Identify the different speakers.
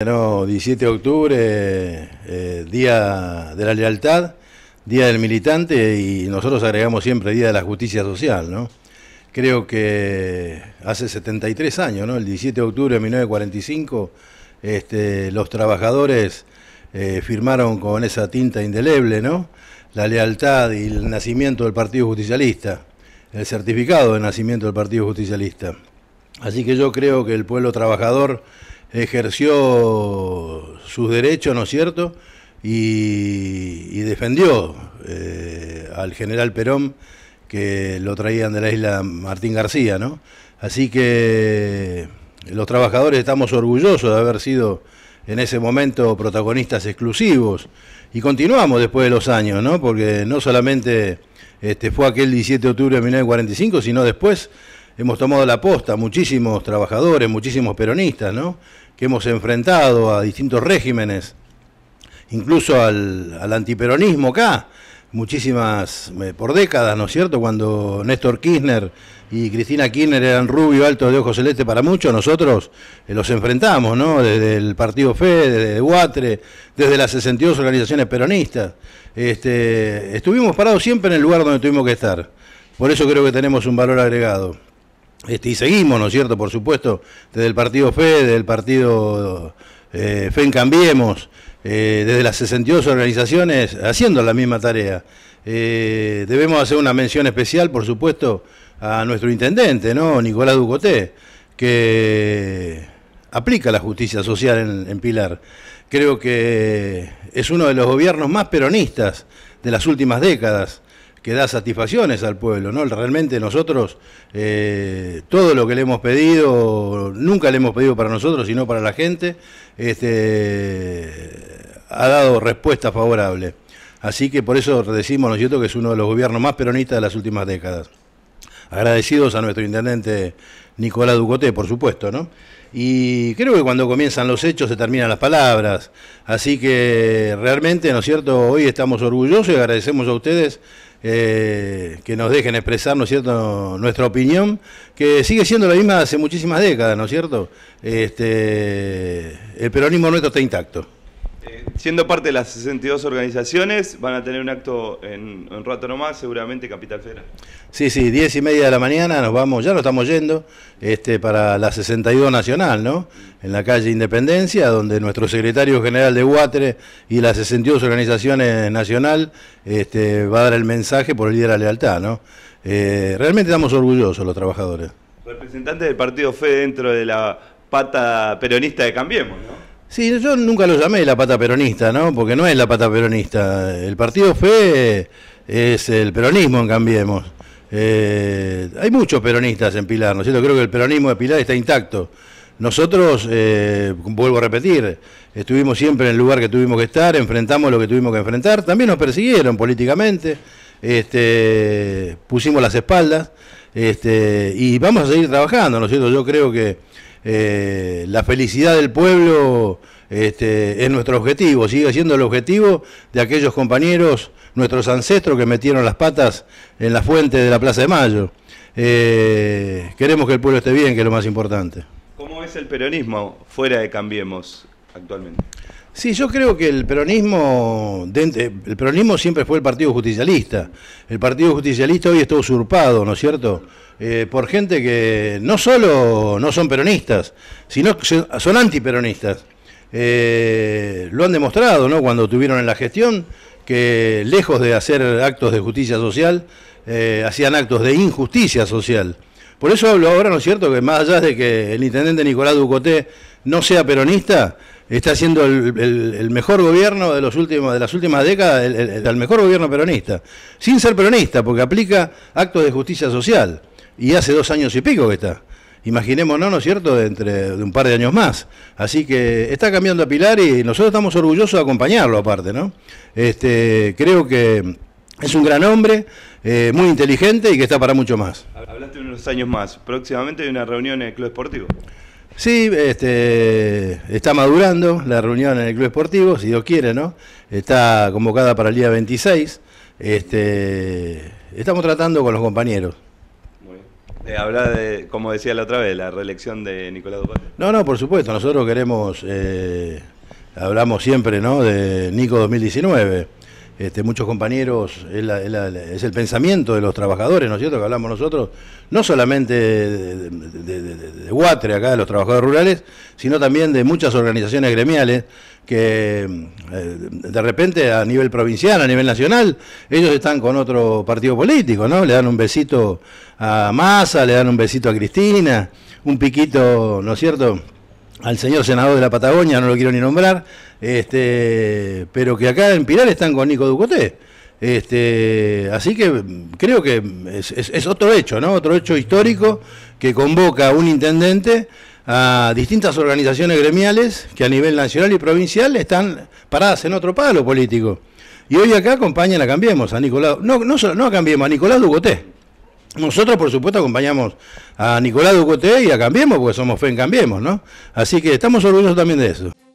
Speaker 1: Bueno, 17 de octubre, eh, Día de la Lealtad, Día del Militante y nosotros agregamos siempre Día de la Justicia Social, ¿no? Creo que hace 73 años, ¿no? El 17 de octubre de 1945, este, los trabajadores eh, firmaron con esa tinta indeleble, ¿no? La lealtad y el nacimiento del Partido Justicialista, el certificado de nacimiento del Partido Justicialista. Así que yo creo que el pueblo trabajador ejerció sus derechos, ¿no es cierto? Y, defendió eh, al general Perón que lo traían de la isla Martín García, ¿no? Así que los trabajadores estamos orgullosos de haber sido en ese momento protagonistas exclusivos y continuamos después de los años, ¿no? Porque no solamente este, fue aquel 17 de octubre de 1945, sino después hemos tomado la posta, muchísimos trabajadores, muchísimos peronistas, ¿no? que hemos enfrentado a distintos regímenes, incluso al, antiperonismo acá, muchísimas, eh, por décadas, ¿no es cierto? Cuando Néstor Kirchner y Cristina Kirchner eran rubio, alto, de ojos celeste para muchos, nosotros eh, los enfrentamos, ¿no? Desde el Partido Fe, desde Huatre, desde las 62 organizaciones peronistas. Este, estuvimos parados siempre en el lugar donde tuvimos que estar. Por eso creo que tenemos un valor agregado. Este, y seguimos, ¿no es cierto? Por supuesto, desde el partido FE, desde el partido Fe eh, FEN Cambiemos, eh, desde las 62 organizaciones, haciendo la misma tarea. Eh, debemos hacer una mención especial, por supuesto, a nuestro intendente, ¿no? Nicolás Ducoté, que aplica la justicia social en Pilar. Creo que es uno de los gobiernos más peronistas de las últimas décadas que da satisfacciones al pueblo, ¿no? Realmente nosotros eh, todo lo que le hemos pedido, nunca le hemos pedido para nosotros, sino para la gente, este, ha dado respuesta favorable. Así que por eso decimos, ¿no que es uno de los gobiernos más peronistas de las últimas décadas. Agradecidos a nuestro intendente Nicolás Ducoté, por supuesto, ¿no? Y creo que cuando comienzan los hechos se terminan las palabras. Así que realmente, ¿no es cierto? Hoy estamos orgullosos y agradecemos a ustedes eh, que nos dejen expresar, ¿no cierto?, nuestra opinión, que sigue siendo la misma hace muchísimas décadas, ¿no es cierto? Este, el peronismo nuestro está intacto
Speaker 2: siendo parte de las 62 organizaciones, van a tener un acto en, un rato nomás, seguramente Capital Federal.
Speaker 1: Sí, sí, 10 y media de la mañana nos vamos, ya nos estamos yendo, este, para la 62 Nacional, ¿no? En la calle Independencia, donde nuestro secretario general de Huatre y las 62 organizaciones nacional este, va a dar el mensaje por el líder de la lealtad, ¿no? Eh, realmente estamos orgullosos los trabajadores.
Speaker 2: Representante del partido FE dentro de la pata peronista de Cambiemos, ¿no?
Speaker 1: Sí, yo nunca lo llamé la pata peronista, ¿no? Porque no es la pata peronista. El partido FE es el peronismo en Cambiemos. Eh, hay muchos peronistas en Pilar, ¿no es cierto? Creo que el peronismo de Pilar está intacto. Nosotros, eh, vuelvo a repetir, estuvimos siempre en el lugar que tuvimos que estar, enfrentamos lo que tuvimos que enfrentar, también nos persiguieron políticamente, este, pusimos las espaldas este, y vamos a seguir trabajando, ¿no es cierto? Yo creo que eh, la felicidad del pueblo este, es nuestro objetivo, sigue siendo el objetivo de aquellos compañeros, nuestros ancestros que metieron las patas en la fuente de la Plaza de Mayo. Eh, queremos que el pueblo esté bien, que es lo más importante.
Speaker 2: ¿Cómo es el peronismo fuera de Cambiemos actualmente?
Speaker 1: Sí, yo creo que el peronismo, el peronismo siempre fue el Partido Justicialista. El Partido Justicialista hoy está usurpado, ¿no es cierto? Eh, por gente que no solo no son peronistas, sino que son antiperonistas. Eh, lo han demostrado, ¿no? Cuando tuvieron en la gestión, que lejos de hacer actos de justicia social, eh, hacían actos de injusticia social. Por eso hablo ahora, ¿no es cierto?, que más allá de que el intendente Nicolás Ducoté no sea peronista, está haciendo el, mejor gobierno de, los últimos, las últimas décadas, el, mejor gobierno peronista, sin ser peronista, porque aplica actos de justicia social, y hace dos años y pico que está. Imaginémonos, ¿no es cierto?, de, entre, de un par de años más. Así que está cambiando a Pilar y nosotros estamos orgullosos de acompañarlo aparte, ¿no? Este, creo que es un gran hombre, eh, muy inteligente y que está para mucho más.
Speaker 2: Hablaste unos años más. Próximamente hay una reunión en el Club Esportivo.
Speaker 1: Sí, este, está madurando la reunión en el Club Esportivo, si Dios quiere, ¿no? Está convocada para el día 26. Este, estamos tratando con los compañeros.
Speaker 2: Eh, habla de, como decía la otra vez, la reelección de Nicolás
Speaker 1: No, no, por supuesto. Nosotros queremos, eh, hablamos siempre, ¿no? De Nico 2019. Este, muchos compañeros, es, el pensamiento de los trabajadores, ¿no es cierto?, que hablamos nosotros, no solamente de, de, Guatre, acá de los trabajadores rurales, sino también de muchas organizaciones gremiales que eh, de repente a nivel provincial, a nivel nacional, ellos están con otro partido político, ¿no? Le dan un besito a Massa, le dan un besito a Cristina, un piquito, ¿no es cierto?, al señor senador de la Patagonia, no lo quiero ni nombrar, este, pero que acá en Pilar están con Nico Ducoté. Este, así que creo que es, otro hecho, ¿no? Otro hecho histórico que convoca a un intendente a distintas organizaciones gremiales que a nivel nacional y provincial están paradas en otro palo político. Y hoy acá acompañan a Cambiemos, a Nicolás, no, no, no a Cambiemos, a Nicolás Ducoté nosotros, por supuesto, acompañamos a Nicolás Ducote y a Cambiemos, porque somos fe Cambiemos, ¿no? Así que estamos orgullosos también de eso.